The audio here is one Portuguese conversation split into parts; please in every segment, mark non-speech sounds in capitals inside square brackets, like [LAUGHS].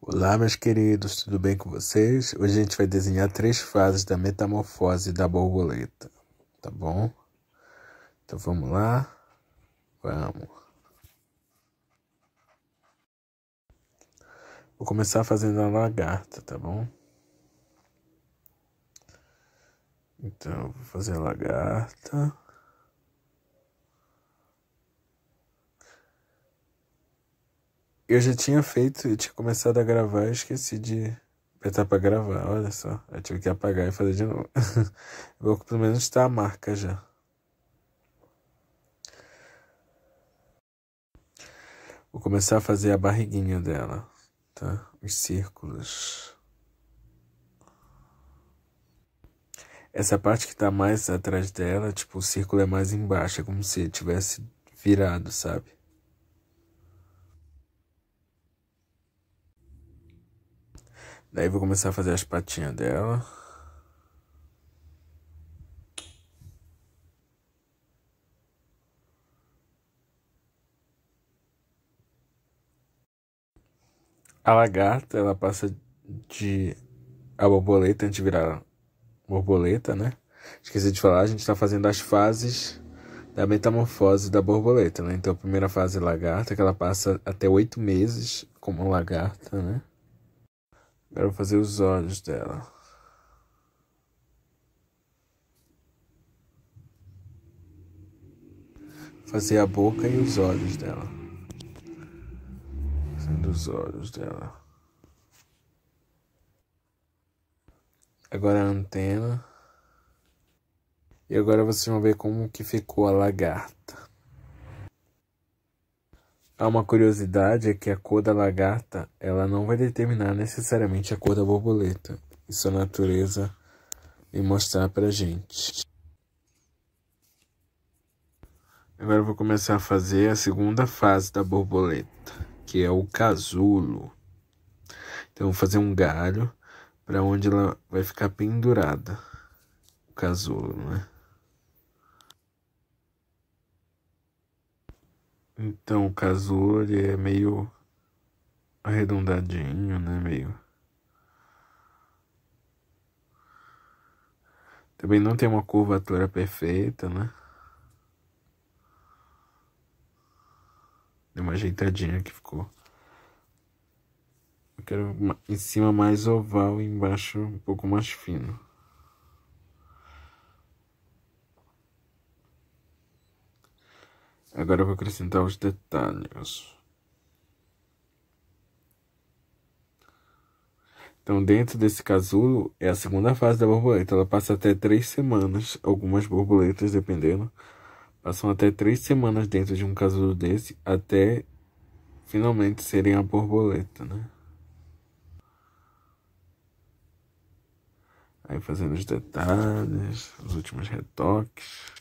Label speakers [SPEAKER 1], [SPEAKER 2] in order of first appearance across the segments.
[SPEAKER 1] Olá, meus queridos, tudo bem com vocês? Hoje a gente vai desenhar três fases da metamorfose da borboleta, tá bom? Então vamos lá? Vamos! Vou começar fazendo a lagarta, tá bom? Então, vou fazer a lagarta. Eu já tinha feito, eu tinha começado a gravar, e esqueci de apertar para gravar, olha só. Eu tive que apagar e fazer de novo. [LAUGHS] Vou pelo menos estar a marca já. Vou começar a fazer a barriguinha dela, tá? Os círculos. Essa parte que está mais atrás dela, tipo, o círculo é mais embaixo, é como se tivesse virado, sabe? Daí vou começar a fazer as patinhas dela. A lagarta, ela passa de a borboleta, antes de virar borboleta, né? Esqueci de falar, a gente está fazendo as fases da metamorfose da borboleta, né? Então, a primeira fase é lagarta, que ela passa até oito meses como lagarta, né? Vou fazer os olhos dela. Fazer a boca e os olhos dela. Fazendo os olhos dela. Agora a antena. E agora vocês vão ver como que ficou a lagarta. Há uma curiosidade é que a cor da lagarta ela não vai determinar necessariamente a cor da borboleta. Isso a natureza vem mostrar pra gente. Agora eu vou começar a fazer a segunda fase da borboleta, que é o casulo. Então vou fazer um galho para onde ela vai ficar pendurada, o casulo, né? Então, o casulo ele é meio arredondadinho, né? Meio. Também não tem uma curvatura perfeita, né? Deu uma ajeitadinha que ficou. Eu quero em cima mais oval e embaixo um pouco mais fino. Agora eu vou acrescentar os detalhes. Então, dentro desse casulo é a segunda fase da borboleta. Ela passa até três semanas. Algumas borboletas, dependendo, passam até três semanas dentro de um casulo desse até finalmente serem a borboleta, né? Aí fazendo os detalhes, os últimos retoques.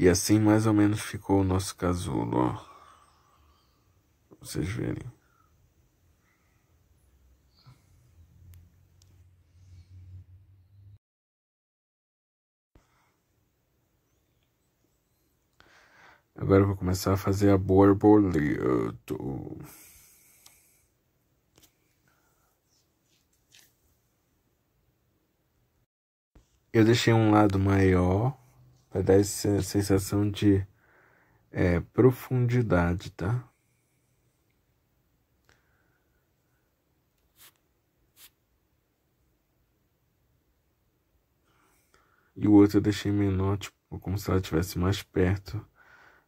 [SPEAKER 1] E assim mais ou menos ficou o nosso casulo, ó. Vocês verem. Agora vou começar a fazer a borboleta. Eu deixei um lado maior Vai dar essa sensação de é, profundidade, tá? E o outro eu deixei menor, tipo, como se ela estivesse mais perto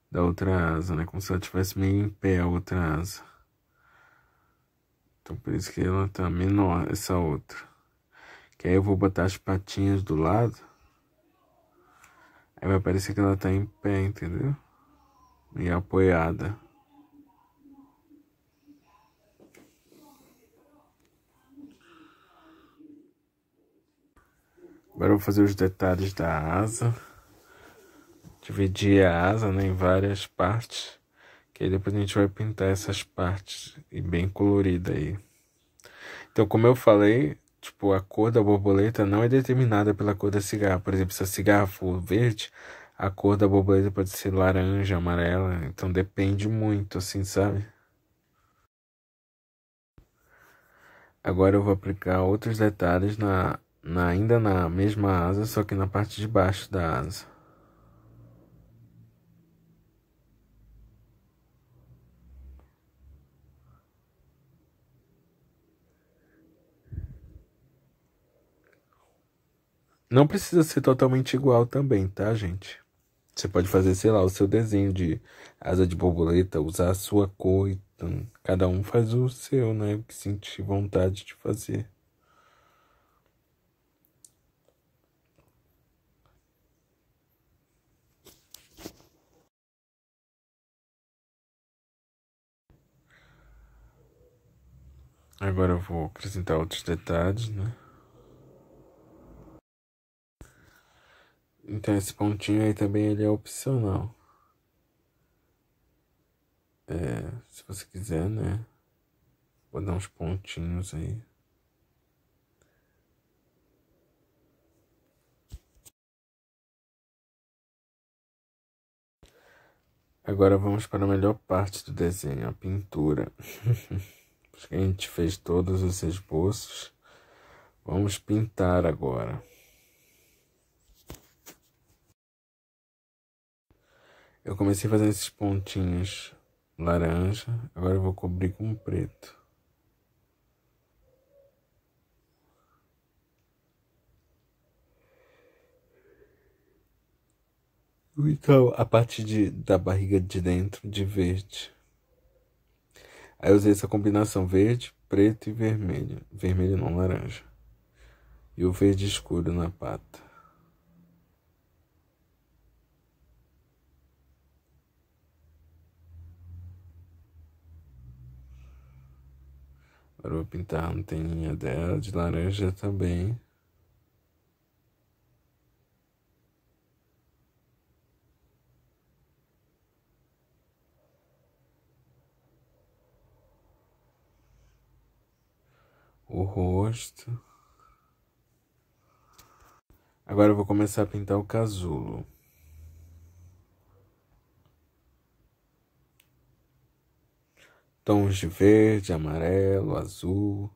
[SPEAKER 1] da outra asa, né? Como se ela estivesse meio em pé a outra asa. Então por isso que ela tá menor, essa outra. Que aí eu vou botar as patinhas do lado. Aí vai parecer que ela tá em pé, entendeu? E apoiada. Agora eu vou fazer os detalhes da asa. Dividir a asa né, em várias partes. Que aí depois a gente vai pintar essas partes. E bem colorida aí. Então, como eu falei, Tipo, a cor da borboleta não é determinada pela cor da cigarra. Por exemplo, se a cigarra for verde, a cor da borboleta pode ser laranja, amarela. Então depende muito, assim, sabe? Agora eu vou aplicar outros detalhes na, na ainda na mesma asa, só que na parte de baixo da asa. Não precisa ser totalmente igual também, tá, gente? Você pode fazer, sei lá, o seu desenho de asa de borboleta, usar a sua cor. Então, cada um faz o seu, né? O que sentir vontade de fazer. Agora eu vou acrescentar outros detalhes, né? Então esse pontinho aí também ele é opcional. É, se você quiser, né? Vou dar uns pontinhos aí. Agora vamos para a melhor parte do desenho, a pintura. [LAUGHS] a gente fez todos os esboços. Vamos pintar agora. Eu comecei fazendo esses pontinhos laranja, agora eu vou cobrir com preto. Então, a parte de, da barriga de dentro de verde. Aí eu usei essa combinação verde, preto e vermelho. Vermelho não, laranja. E o verde escuro na pata. Agora vou pintar a anteninha dela de laranja também. O rosto. Agora eu vou começar a pintar o casulo. tons de verde, amarelo, azul.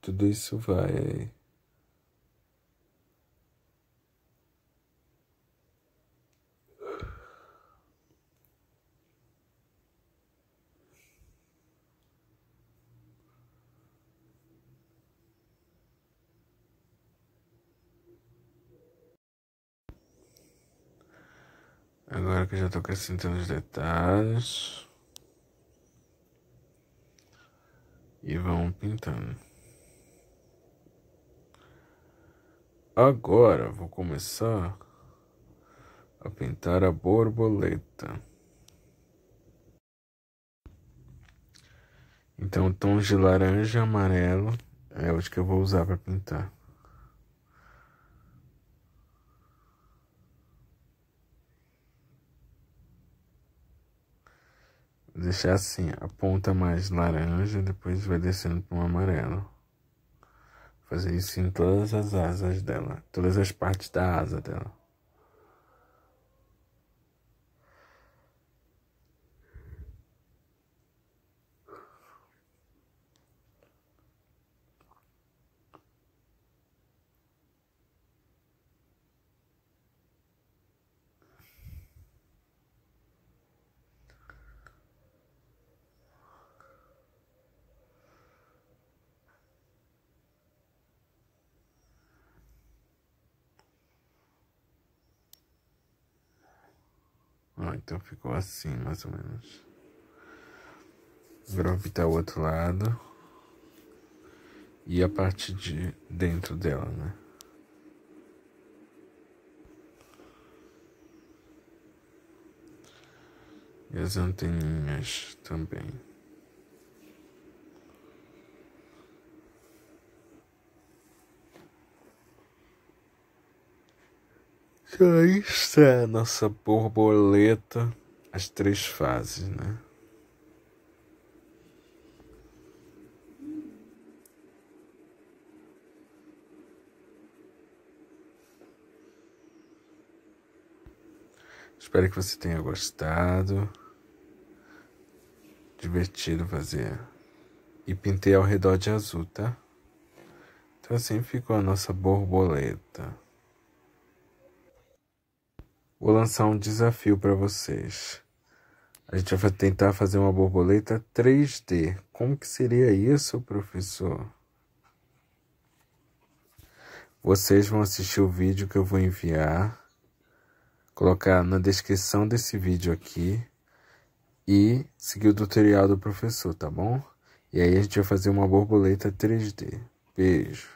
[SPEAKER 1] Tudo isso vai Agora que já estou acrescentando os detalhes. e vão pintando. Agora vou começar a pintar a borboleta. Então, tons de laranja e amarelo é os que eu vou usar para pintar. deixar assim, a ponta mais laranja, depois vai descendo para um amarelo. fazer isso em todas as asas dela, todas as partes da asa dela. então ficou assim, mais ou menos. tá o outro lado. E a parte de dentro dela, né? E as anteninhas também. aí está é a nossa borboleta, as três fases, né? Espero que você tenha gostado. Divertido fazer. E pintei ao redor de azul, tá? Então assim ficou a nossa borboleta. Vou lançar um desafio para vocês. A gente vai tentar fazer uma borboleta 3D. Como que seria isso, professor? Vocês vão assistir o vídeo que eu vou enviar, colocar na descrição desse vídeo aqui e seguir o tutorial do professor, tá bom? E aí a gente vai fazer uma borboleta 3D. Beijo.